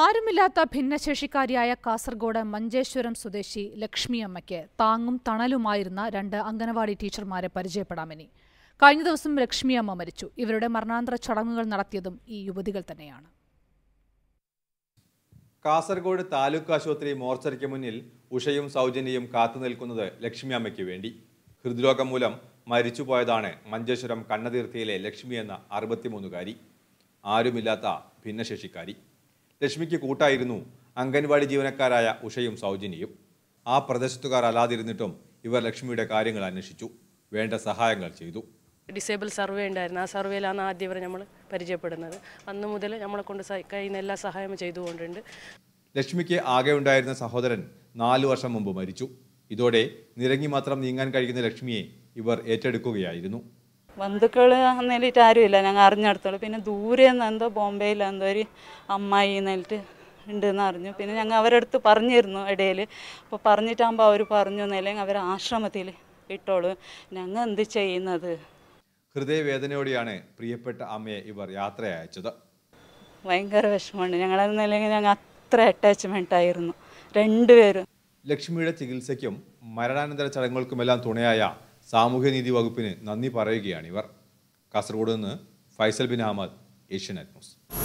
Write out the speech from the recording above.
ആരുമില്ലാത്ത ഭിന്നശേഷിക്കാരിയായ കാസർഗോഡ് മഞ്ചേശ്വരം സ്വദേശി ലക്ഷ്മിയമ്മയ്ക്ക് താങ്ങും തണലുമായിരുന്ന രണ്ട് അംഗനവാടി ടീച്ചർമാരെ പരിചയപ്പെടാമിനി കഴിഞ്ഞ ദിവസം ലക്ഷ്മിയമ്മ മരിച്ചു ഇവരുടെ മരണാന്തര ചടങ്ങുകൾ നടത്തിയതും ഈ യുവതികൾ തന്നെയാണ് കാസർഗോഡ് താലൂക്ക് ആശുപത്രി മോർച്ചറിക്ക് മുന്നിൽ ഉഷയും സൗജന്യയും കാത്തുനിൽക്കുന്നത് ലക്ഷ്മിയമ്മയ്ക്ക് വേണ്ടി ഹൃദ്രോഗം മൂലം മരിച്ചുപോയതാണ് മഞ്ചേശ്വരം കണ്ണതീർത്തിയിലെ ലക്ഷ്മി എന്ന അറുപത്തിമൂന്നുകാരി ആരുമില്ലാത്ത ഭിന്നശേഷിക്കാരി ലക്ഷ്മിക്ക് കൂട്ടായിരുന്നു അംഗൻവാടി ജീവനക്കാരായ ഉഷയും സൗജന്യയും ആ പ്രദേശത്തുകാർ അല്ലാതിരുന്നിട്ടും ഇവർ ലക്ഷ്മിയുടെ കാര്യങ്ങൾ അന്വേഷിച്ചു വേണ്ട സഹായങ്ങൾ ചെയ്തു ഡിസേബിൾ സർവേ ഉണ്ടായിരുന്നു ആ സർവേയിലാണ് ആദ്യം ഇവരെ നമ്മൾ പരിചയപ്പെടുന്നത് അന്ന് മുതൽ നമ്മളെ കൊണ്ട് കഴിയുന്ന എല്ലാ സഹായവും ചെയ്തുകൊണ്ടുണ്ട് ലക്ഷ്മിക്ക് ആകെ ഉണ്ടായിരുന്ന സഹോദരൻ നാലു വർഷം മുമ്പ് മരിച്ചു ഇതോടെ നിരങ്ങി മാത്രം നീങ്ങാൻ കഴിയുന്ന ലക്ഷ്മിയെ ഇവർ ഏറ്റെടുക്കുകയായിരുന്നു ബന്ധുക്കൾ എന്നിട്ട് ആരുമില്ല ഞങ്ങൾ അറിഞ്ഞെടുത്തോളൂ പിന്നെ ദൂരെ നിന്ന് എന്തോ ബോംബെയിൽ എന്തോ ഒരു അമ്മായി എന്നിട്ട് ഉണ്ടെന്ന് അറിഞ്ഞു പിന്നെ ഞങ്ങൾ അവരടുത്ത് പറഞ്ഞിരുന്നു ഇടയിൽ അപ്പോൾ പറഞ്ഞിട്ടാകുമ്പോൾ അവർ പറഞ്ഞു എന്നില്ലെങ്കിൽ അവർ ആശ്രമത്തിൽ ഇട്ടോളൂ ഞങ്ങൾ എന്ത് ചെയ്യുന്നത് ഹൃദയവേദനയോടെയാണ് പ്രിയപ്പെട്ട അമ്മയെ ഇവർ യാത്ര അയച്ചത് ഭയങ്കര വിഷമമുണ്ട് ഞങ്ങളെന്നില്ലെങ്കിൽ ഞങ്ങൾ അത്ര അറ്റാച്ച്മെൻ്റ് ആയിരുന്നു രണ്ടുപേരും ലക്ഷ്മിയുടെ ചികിത്സയ്ക്കും മരണാനന്തര ചടങ്ങുകൾക്കുമെല്ലാം തുണയായ സാമൂഹ്യനീതി വകുപ്പിന് നന്ദി പറയുകയാണ് ഇവർ കാസർഗോഡ് നിന്ന് ഫൈസൽ ബിൻ അഹമ്മദ് ഏഷ്യൻ ന്യൂസ്